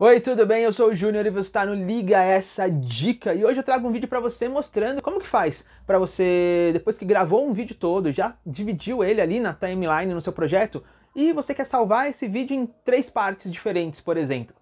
Oi, tudo bem? Eu sou o Júnior e você está no Liga Essa Dica e hoje eu trago um vídeo para você mostrando como que faz para você, depois que gravou um vídeo todo, já dividiu ele ali na timeline no seu projeto e você quer salvar esse vídeo em três partes diferentes, por exemplo.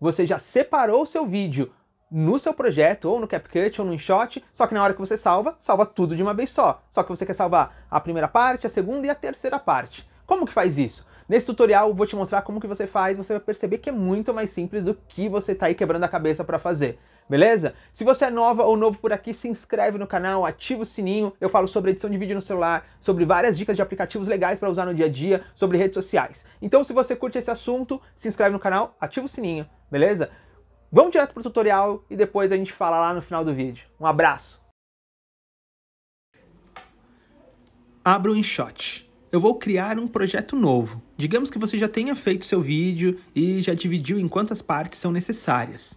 Você já separou o seu vídeo no seu projeto, ou no CapCut, ou no InShot, só que na hora que você salva, salva tudo de uma vez só. Só que você quer salvar a primeira parte, a segunda e a terceira parte. Como que faz isso? Nesse tutorial vou te mostrar como que você faz, você vai perceber que é muito mais simples do que você tá aí quebrando a cabeça para fazer. Beleza? Se você é nova ou novo por aqui, se inscreve no canal, ativa o sininho. Eu falo sobre edição de vídeo no celular, sobre várias dicas de aplicativos legais para usar no dia a dia, sobre redes sociais. Então, se você curte esse assunto, se inscreve no canal, ativa o sininho, beleza? Vamos direto pro tutorial e depois a gente fala lá no final do vídeo. Um abraço! Abra o InShot eu vou criar um projeto novo. Digamos que você já tenha feito seu vídeo e já dividiu em quantas partes são necessárias.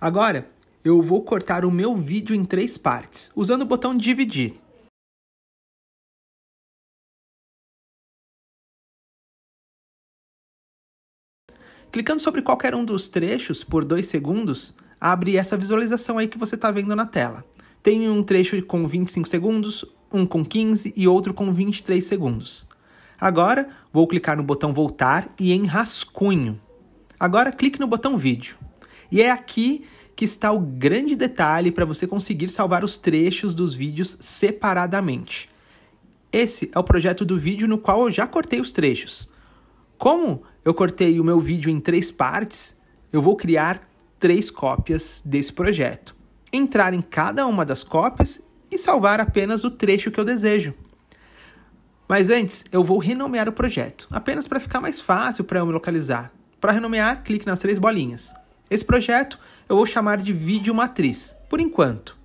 Agora, eu vou cortar o meu vídeo em três partes, usando o botão dividir. Clicando sobre qualquer um dos trechos por dois segundos, abre essa visualização aí que você está vendo na tela. Tem um trecho com 25 segundos, um com 15 e outro com 23 segundos. Agora, vou clicar no botão voltar e em rascunho. Agora, clique no botão vídeo. E é aqui que está o grande detalhe para você conseguir salvar os trechos dos vídeos separadamente. Esse é o projeto do vídeo no qual eu já cortei os trechos. Como eu cortei o meu vídeo em três partes, eu vou criar três cópias desse projeto. Entrar em cada uma das cópias e salvar apenas o trecho que eu desejo. Mas antes, eu vou renomear o projeto, apenas para ficar mais fácil para eu me localizar. Para renomear, clique nas três bolinhas. Esse projeto eu vou chamar de vídeo matriz, por enquanto.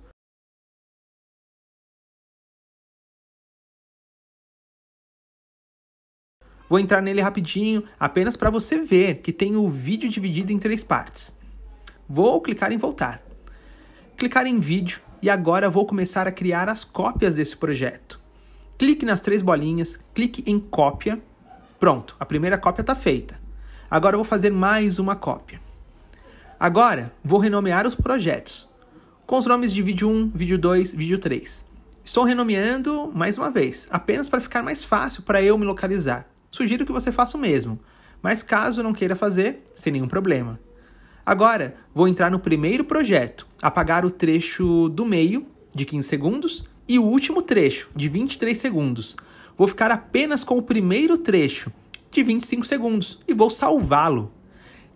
Vou entrar nele rapidinho, apenas para você ver que tem o vídeo dividido em três partes. Vou clicar em voltar. Clicar em vídeo e agora vou começar a criar as cópias desse projeto. Clique nas três bolinhas, clique em cópia. Pronto, a primeira cópia está feita. Agora vou fazer mais uma cópia. Agora vou renomear os projetos com os nomes de vídeo 1, vídeo 2, vídeo 3. Estou renomeando mais uma vez, apenas para ficar mais fácil para eu me localizar. Sugiro que você faça o mesmo, mas caso não queira fazer, sem nenhum problema. Agora, vou entrar no primeiro projeto, apagar o trecho do meio, de 15 segundos, e o último trecho, de 23 segundos. Vou ficar apenas com o primeiro trecho, de 25 segundos, e vou salvá-lo.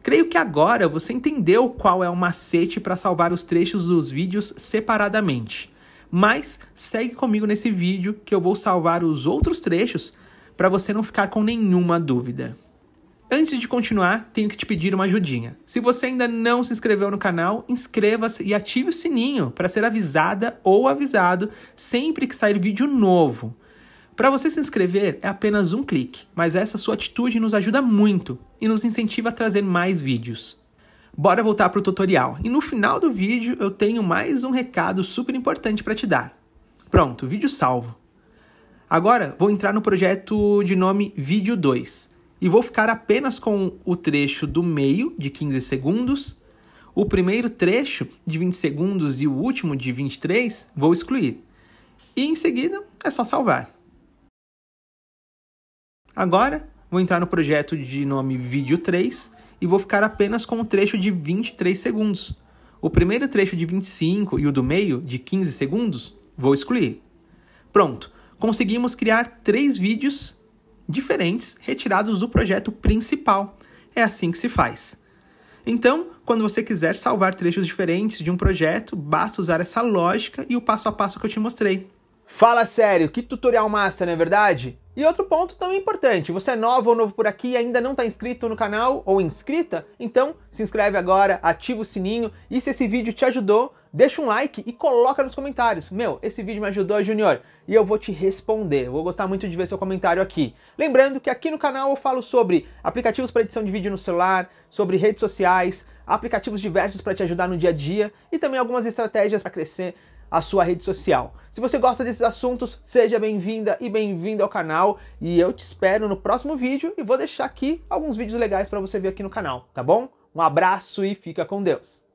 Creio que agora você entendeu qual é o macete para salvar os trechos dos vídeos separadamente. Mas segue comigo nesse vídeo que eu vou salvar os outros trechos para você não ficar com nenhuma dúvida. Antes de continuar, tenho que te pedir uma ajudinha. Se você ainda não se inscreveu no canal, inscreva-se e ative o sininho para ser avisada ou avisado sempre que sair vídeo novo. Para você se inscrever é apenas um clique, mas essa sua atitude nos ajuda muito e nos incentiva a trazer mais vídeos. Bora voltar para o tutorial e no final do vídeo eu tenho mais um recado super importante para te dar. Pronto, vídeo salvo. Agora vou entrar no projeto de nome Vídeo 2 e vou ficar apenas com o trecho do meio de 15 segundos, o primeiro trecho de 20 segundos e o último de 23 vou excluir. E em seguida é só salvar. Agora vou entrar no projeto de nome vídeo 3 e vou ficar apenas com o trecho de 23 segundos. O primeiro trecho de 25 e o do meio, de 15 segundos, vou excluir. Pronto, conseguimos criar três vídeos diferentes retirados do projeto principal. É assim que se faz. Então, quando você quiser salvar trechos diferentes de um projeto, basta usar essa lógica e o passo a passo que eu te mostrei. Fala sério, que tutorial massa, não é verdade? E outro ponto também importante, você é novo ou novo por aqui e ainda não está inscrito no canal ou inscrita? Então se inscreve agora, ativa o sininho e se esse vídeo te ajudou, deixa um like e coloca nos comentários. Meu, esse vídeo me ajudou, Junior, e eu vou te responder. Eu vou gostar muito de ver seu comentário aqui. Lembrando que aqui no canal eu falo sobre aplicativos para edição de vídeo no celular, sobre redes sociais, aplicativos diversos para te ajudar no dia a dia e também algumas estratégias para crescer a sua rede social. Se você gosta desses assuntos, seja bem-vinda e bem-vindo ao canal e eu te espero no próximo vídeo e vou deixar aqui alguns vídeos legais para você ver aqui no canal, tá bom? Um abraço e fica com Deus.